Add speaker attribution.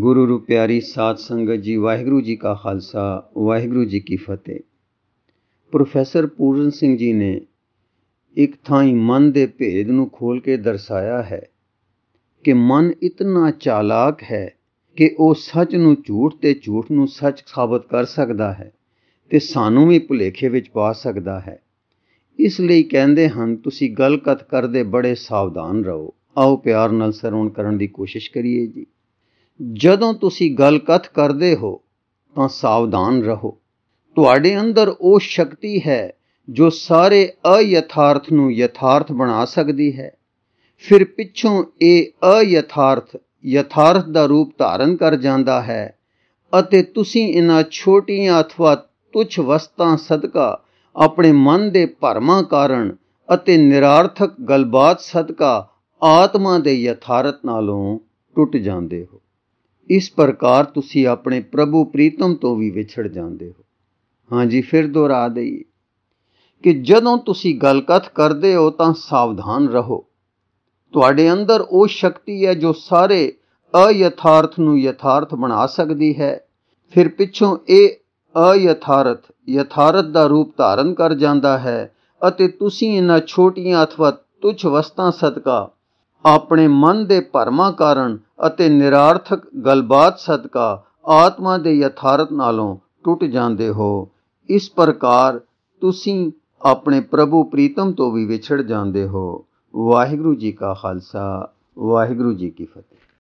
Speaker 1: ਗੁਰੂ ਰੂਪਿਆਰੀ ਸਾਧ ਸੰਗਤ ਜੀ ਵਾਹਿਗੁਰੂ ਜੀ ਕਾ ਖਾਲਸਾ ਵਾਹਿਗੁਰੂ ਜੀ ਕੀ ਫਤਿਹ ਪ੍ਰੋਫੈਸਰ ਪੂਰਨ ਸਿੰਘ ਜੀ ਨੇ ਇੱਕ ਥਾਈ ਮਨ ਦੇ ਭੇਦ ਨੂੰ ਖੋਲ ਕੇ ਦਰਸਾਇਆ ਹੈ ਕਿ ਮਨ ਇਤਨਾ ਚਾਲਾਕ ਹੈ ਕਿ ਉਹ ਸੱਚ ਨੂੰ ਝੂਠ ਤੇ ਝੂਠ ਨੂੰ ਸੱਚ ਸਾਬਤ ਕਰ ਸਕਦਾ ਹੈ ਤੇ ਸਾਨੂੰ ਵੀ ਭੁਲੇਖੇ ਵਿੱਚ ਪਾ ਸਕਦਾ ਹੈ ਇਸ ਲਈ ਕਹਿੰਦੇ ਹਨ ਤੁਸੀਂ ਗਲਕਤ ਕਰਦੇ ਬੜੇ ਸਾਵਧਾਨ ਰਹੋ ਆਓ ਪਿਆਰ ਨਾਲ ਸਰਵਣ ਕਰਨ ਦੀ ਕੋਸ਼ਿਸ਼ ਕਰੀਏ ਜੀ ਜਦੋਂ ਤੁਸੀਂ ਗਲਕਥ ਕਰਦੇ ਹੋ ਤਾਂ ਸਾਵਧਾਨ ਰਹੋ ਤੁਹਾਡੇ ਅੰਦਰ ਉਹ ਸ਼ਕਤੀ ਹੈ ਜੋ ਸਾਰੇ ਅਯਥਾਰਥ ਨੂੰ ਯਥਾਰਥ ਬਣਾ ਸਕਦੀ ਹੈ ਫਿਰ ਪਿੱਛੋਂ ਇਹ ਅਯਥਾਰਥ ਯਥਾਰਥ ਦਾ ਰੂਪ ਧਾਰਨ ਕਰ ਜਾਂਦਾ ਹੈ ਅਤੇ ਤੁਸੀਂ ਇਹਨਾਂ ਛੋਟੀਆਂ ਅਥਵਾ ਤੁਛ ਵਸਤਾਂ ਸਦਕਾ ਆਪਣੇ ਮਨ ਦੇ ਭਰਮਾਂ ਕਾਰਨ ਅਤੇ ਨਿਰਾਰਥਕ ਗਲਬਾਤ ਸਦਕਾ ਆਤਮਾ ਦੇ ਯਥਾਰਥ ਨਾਲੋਂ ਟੁੱਟ ਜਾਂਦੇ ਹੋ ਇਸ ਪ੍ਰਕਾਰ ਤੁਸੀਂ ਆਪਣੇ ਪ੍ਰਭੂ ਪ੍ਰੀਤਮ ਤੋਂ ਵੀ ਵਿਛੜ ਜਾਂਦੇ ਹੋ ਹਾਂਜੀ ਫਿਰ ਦੁਹਰਾ ਦਈਏ ਕਿ ਜਦੋਂ ਤੁਸੀਂ ਗਲਕਥ ਕਰਦੇ ਹੋ ਤਾਂ ਸਾਵਧਾਨ ਰਹੋ ਤੁਹਾਡੇ ਅੰਦਰ ਉਹ ਸ਼ਕਤੀ ਹੈ ਜੋ ਸਾਰੇ ਅਯਥਾਰਥ ਨੂੰ ਯਥਾਰਥ ਬਣਾ ਸਕਦੀ ਹੈ ਫਿਰ ਪਿੱਛੋਂ ਇਹ ਅਯਥਾਰਥ ਯਥਾਰਥ ਦਾ ਰੂਪ ਧਾਰਨ ਕਰ ਜਾਂਦਾ ਹੈ ਅਤੇ ਤੁਸੀਂ ਇਹਨਾਂ ਛੋਟੀਆਂ ਅਥਵਾ ਤੁਛ ਵਸਤਾਂ ਸਦਕਾ ਆਪਣੇ ਮਨ ਦੇ ਭਰਮਾਂ ਕਾਰਨ ਅਤੇ ਨਿਰਾਰਥਕ ਗਲਬਾਤ ਸਦਕਾ ਆਤਮਾ ਦੇ ਯਥਾਰਥ ਨਾਲੋਂ ਟੁੱਟ ਜਾਂਦੇ ਹੋ ਇਸ ਪ੍ਰਕਾਰ ਤੁਸੀਂ ਆਪਣੇ ਪ੍ਰਭੂ ਪ੍ਰੀਤਮ ਤੋਂ ਵੀ ਵਿਛੜ ਜਾਂਦੇ ਹੋ ਵਾਹਿਗੁਰੂ ਜੀ ਕਾ ਖਾਲਸਾ ਵਾਹਿਗੁਰੂ ਜੀ ਕੀ ਫਤਿਹ